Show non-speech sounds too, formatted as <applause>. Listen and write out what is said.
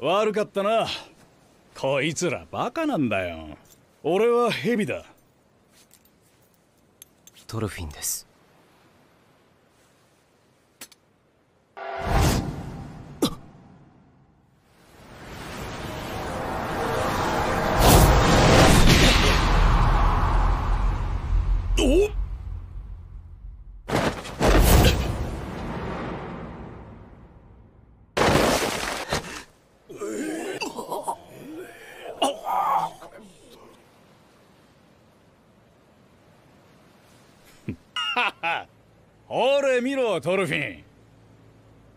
悪かったなこいつらバカなんだよ俺はヘビだドルフィンです <laughs> ほれ見ろトルフィン